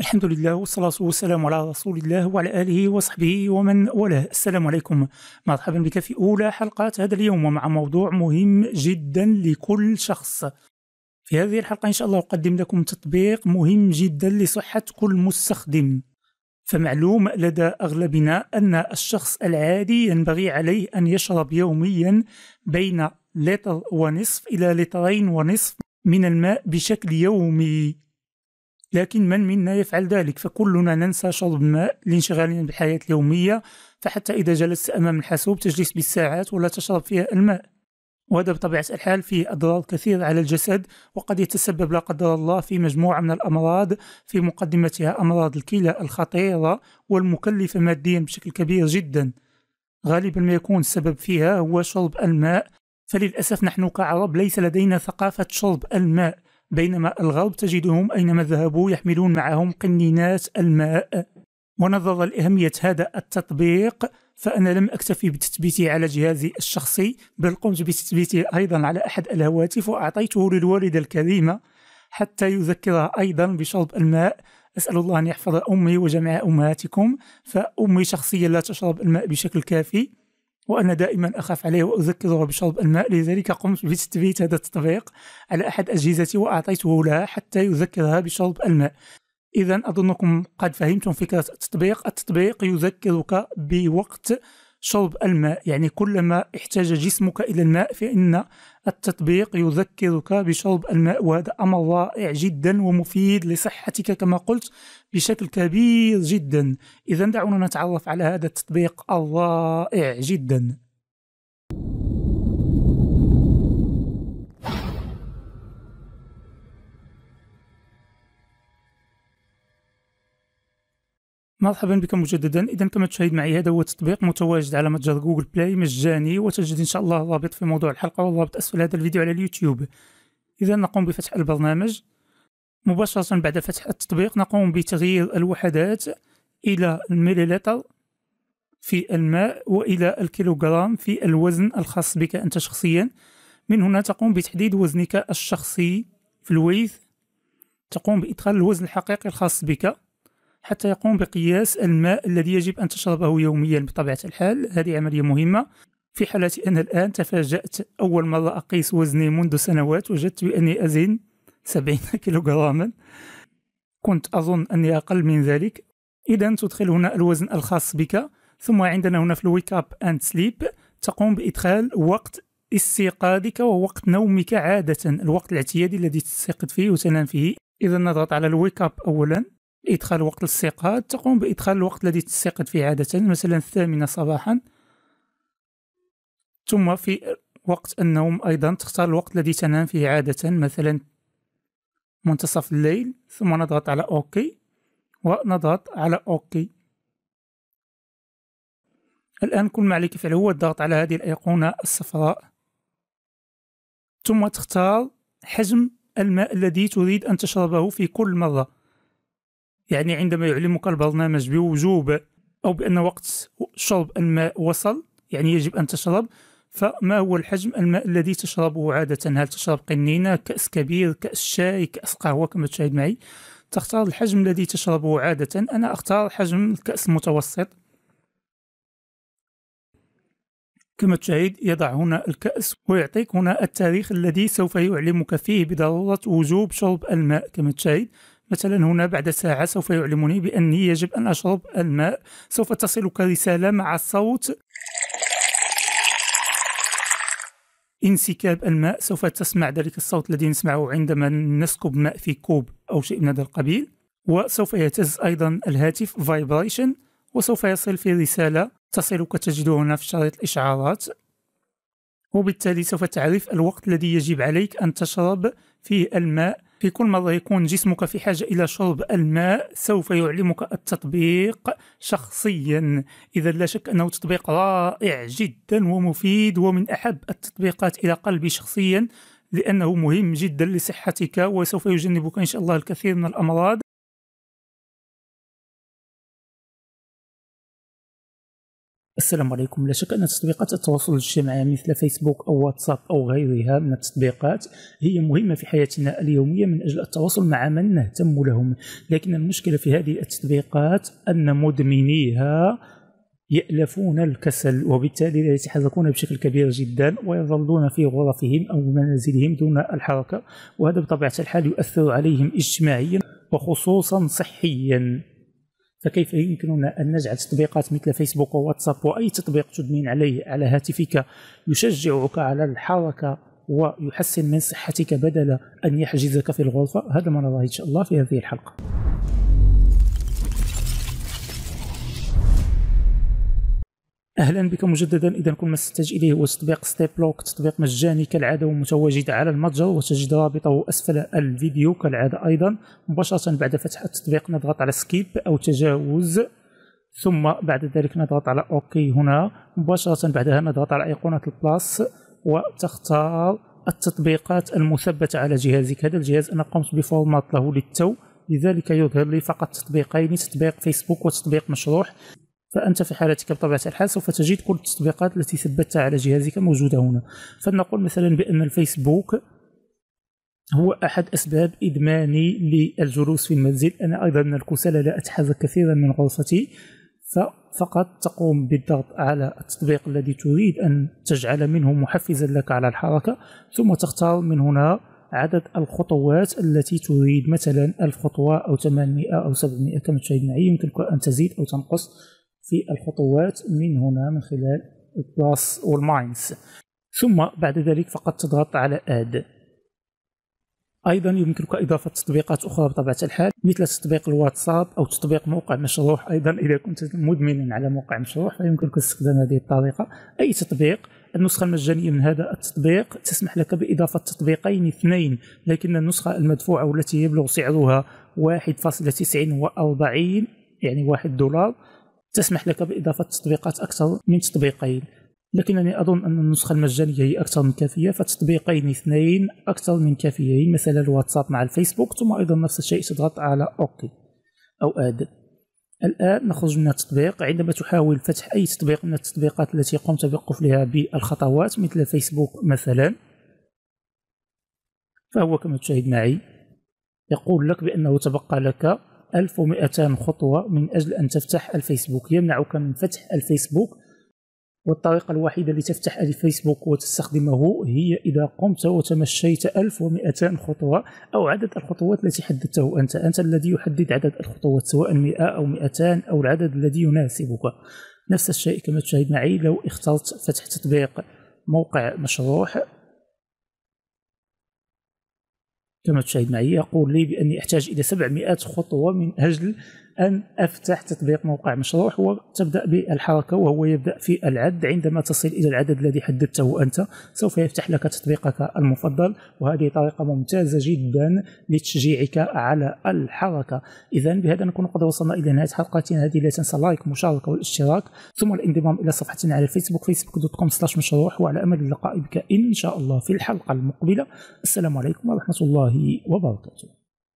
الحمد لله والصلاة والسلام على رسول الله وعلى آله وصحبه ومن والاه السلام عليكم مرحبا بك في أولى حلقات هذا اليوم ومع موضوع مهم جدا لكل شخص في هذه الحلقة إن شاء الله أقدم لكم تطبيق مهم جدا لصحة كل مستخدم فمعلوم لدى أغلبنا أن الشخص العادي ينبغي عليه أن يشرب يوميا بين لتر ونصف إلى لترين ونصف من الماء بشكل يومي لكن من منا يفعل ذلك فكلنا ننسى شرب الماء لانشغالنا بالحياة اليومية فحتى إذا جلست أمام الحاسوب تجلس بالساعات ولا تشرب فيها الماء وهذا بطبيعة الحال فيه أضرار كثيرة على الجسد وقد يتسبب لا قدر الله في مجموعة من الأمراض في مقدمتها أمراض الكلى الخطيرة والمكلفة ماديا بشكل كبير جدا غالبا ما يكون السبب فيها هو شرب الماء فللأسف نحن كعرب ليس لدينا ثقافة شرب الماء بينما الغرب تجدهم أينما ذهبوا يحملون معهم قنينات الماء ونظرا لأهمية هذا التطبيق فأنا لم أكتفي بتثبيته على جهازي الشخصي بل قمت بتثبيته أيضا على أحد الهواتف وأعطيته للوالدة الكريمة حتى يذكرها أيضا بشرب الماء أسأل الله أن يحفظ أمي وجميع أمهاتكم فأمي شخصيا لا تشرب الماء بشكل كافي وأنا دائما أخاف عليه وأذكره بشرب الماء لذلك قمت بتثبيت هذا التطبيق على أحد أجهزتي وأعطيته لها حتى يذكرها بشرب الماء إذا أظنكم قد فهمتم فكرة التطبيق التطبيق يذكرك بوقت شرب الماء يعني كلما احتاج جسمك إلى الماء فإن التطبيق يذكرك بشرب الماء وهذا أمر رائع جدا ومفيد لصحتك كما قلت بشكل كبير جدا إذا دعونا نتعرف على هذا التطبيق الرائع جدا مرحبا بكم مجددا اذا كما تشاهد معي هذا هو التطبيق متواجد على متجر جوجل بلاي مجاني وتجد ان شاء الله الرابط في موضوع الحلقه والرابط اسفل هذا الفيديو على اليوتيوب اذا نقوم بفتح البرنامج مباشره بعد فتح التطبيق نقوم بتغيير الوحدات الى المليلتر في الماء والى الكيلوغرام في الوزن الخاص بك انت شخصيا من هنا تقوم بتحديد وزنك الشخصي في الويث تقوم بادخال الوزن الحقيقي الخاص بك حتى يقوم بقياس الماء الذي يجب أن تشربه يوميا بطبيعة الحال هذه عملية مهمة في حالتي أنا الآن تفاجأت أول مرة أقيس وزني منذ سنوات وجدت بأني أزن 70 كيلوغراما كنت أظن أني أقل من ذلك إذا تدخل هنا الوزن الخاص بك ثم عندنا هنا في الويك اب اند سليب تقوم بإدخال وقت استيقاظك ووقت نومك عادة الوقت الاعتيادي الذي تستيقظ فيه وتنام فيه إذا نضغط على الويك اب أولا لإدخال وقت الاستيقاظ تقوم بإدخال الوقت الذي تستيقظ فيه عادة مثلا الثامنة صباحا ثم في وقت النوم أيضا تختار الوقت الذي تنام فيه عادة مثلا منتصف الليل ثم نضغط على أوكي ونضغط على أوكي الآن كل ما عليك فعله هو الضغط على هذه الأيقونة الصفراء ثم تختار حجم الماء الذي تريد أن تشربه في كل مرة يعني عندما يعلمك البرنامج بوجوب أو بأن وقت شرب الماء وصل يعني يجب أن تشرب فما هو الحجم الماء الذي تشربه عادة هل تشرب قنينة كأس كبير كأس شاي كأس قهوة كما تشاهد معي تختار الحجم الذي تشربه عادة أنا أختار حجم الكأس المتوسط كما تشاهد يضع هنا الكأس ويعطيك هنا التاريخ الذي سوف يعلمك فيه بضرورة وجوب شرب الماء كما تشاهد مثلا هنا بعد ساعة سوف يعلمني بأني يجب أن أشرب الماء سوف تصلك رسالة مع صوت انسكاب الماء سوف تسمع ذلك الصوت الذي نسمعه عندما نسكب ماء في كوب أو شيء من هذا القبيل وسوف يهتز أيضا الهاتف فايبريشن وسوف يصل في رسالة تصلك تجدها هنا في شريط الإشعارات وبالتالي سوف تعرف الوقت الذي يجب عليك أن تشرب فيه الماء في كل مرة يكون جسمك في حاجة إلى شرب الماء سوف يعلمك التطبيق شخصيا إذا لا شك أنه تطبيق رائع جدا ومفيد ومن أحب التطبيقات إلى قلبي شخصيا لأنه مهم جدا لصحتك وسوف يجنبك إن شاء الله الكثير من الأمراض السلام عليكم لا شك أن تطبيقات التواصل الاجتماعي مثل فيسبوك أو واتساب أو غيرها من التطبيقات هي مهمة في حياتنا اليومية من أجل التواصل مع من نهتم لهم لكن المشكلة في هذه التطبيقات أن مدمنيها يألفون الكسل وبالتالي لا يتحركون بشكل كبير جدا ويظلون في غرفهم أو منازلهم دون الحركة وهذا بطبيعة الحال يؤثر عليهم اجتماعيا وخصوصا صحيا فكيف يمكننا أن نجعل تطبيقات مثل فيسبوك وواتساب وأي تطبيق تدمن عليه على هاتفك يشجعك على الحركة ويحسن من صحتك بدل أن يحجزك في الغرفة هذا ما نراه إن شاء الله في هذه الحلقة اهلا بك مجددا اذا كل ما تحتاج اليه هو تطبيق ستيب لوك تطبيق مجاني كالعاده ومتواجد على المتجر وتجد رابطه اسفل الفيديو كالعاده ايضا مباشره بعد فتح التطبيق نضغط على سكيب او تجاوز ثم بعد ذلك نضغط على اوكي هنا مباشره بعدها نضغط على ايقونه البلاس وتختار التطبيقات المثبته على جهازك هذا الجهاز انا قمت بفورمات له للتو لذلك يظهر لي فقط تطبيقين تطبيق فيسبوك وتطبيق مشروح فأنت في حالتك بطبيعة الحال سوف تجد كل التطبيقات التي ثبتها على جهازك موجودة هنا فلنقول مثلا بأن الفيسبوك هو أحد أسباب إدماني للجلوس في المنزل أنا أيضا من الكسالى لا أتحرك كثيرا من غرفتي فقط تقوم بالضغط على التطبيق الذي تريد أن تجعل منه محفزا لك على الحركة ثم تختار من هنا عدد الخطوات التي تريد مثلا 1000 خطوة أو 800 أو 700 كما تشاهد معي يمكنك أن تزيد أو تنقص في الخطوات من هنا من خلال البلاس والماينس ثم بعد ذلك فقط تضغط على اد ايضا يمكنك اضافه تطبيقات اخرى بطبيعه الحال مثل تطبيق الواتساب او تطبيق موقع مشروح ايضا اذا كنت مدمنا على موقع مشروح فيمكنك استخدام هذه الطريقه اي تطبيق النسخة المجانية من هذا التطبيق تسمح لك بإضافة تطبيقين اثنين لكن النسخة المدفوعة والتي يبلغ سعرها 1.49 يعني 1 دولار تسمح لك بإضافة تطبيقات أكثر من تطبيقين لكنني أظن أن النسخة المجانية هي أكثر من كافية فتطبيقين اثنين أكثر من كافيين مثلا الواتساب مع الفيسبوك ثم أيضا نفس الشيء تضغط على أوكي أو آد الآن نخرج من التطبيق عندما تحاول فتح أي تطبيق من التطبيقات التي قمت بقفلها بالخطوات مثل فيسبوك مثلا فهو كما تشاهد معي يقول لك بأنه تبقى لك 1200 خطوة من أجل أن تفتح الفيسبوك يمنعك من فتح الفيسبوك والطريقة الوحيدة لتفتح الفيسبوك وتستخدمه هي إذا قمت وتمشيت 1200 خطوة أو عدد الخطوات التي حددته أنت أنت الذي يحدد عدد الخطوات سواء 100 أو 200 أو العدد الذي يناسبك نفس الشيء كما تشاهد معي لو اخترت فتح تطبيق موقع مشروح كما تشاهد معي يقول لي بأني أحتاج إلى 700 خطوة من أجل ان افتح تطبيق موقع مشروع وتبدا بالحركه وهو يبدا في العد عندما تصل الى العدد الذي حددته انت سوف يفتح لك تطبيقك المفضل وهذه طريقه ممتازه جدا لتشجيعك على الحركه اذا بهذا نكون قد وصلنا الى نهايه حلقتنا هذه لا تنسى لايك مشاركة والاشتراك ثم الانضمام الى صفحتنا على الفيسبوك فيسبوك دوت كوم سلاش مشروع وعلى امل اللقاء بك ان شاء الله في الحلقه المقبله السلام عليكم ورحمه الله وبركاته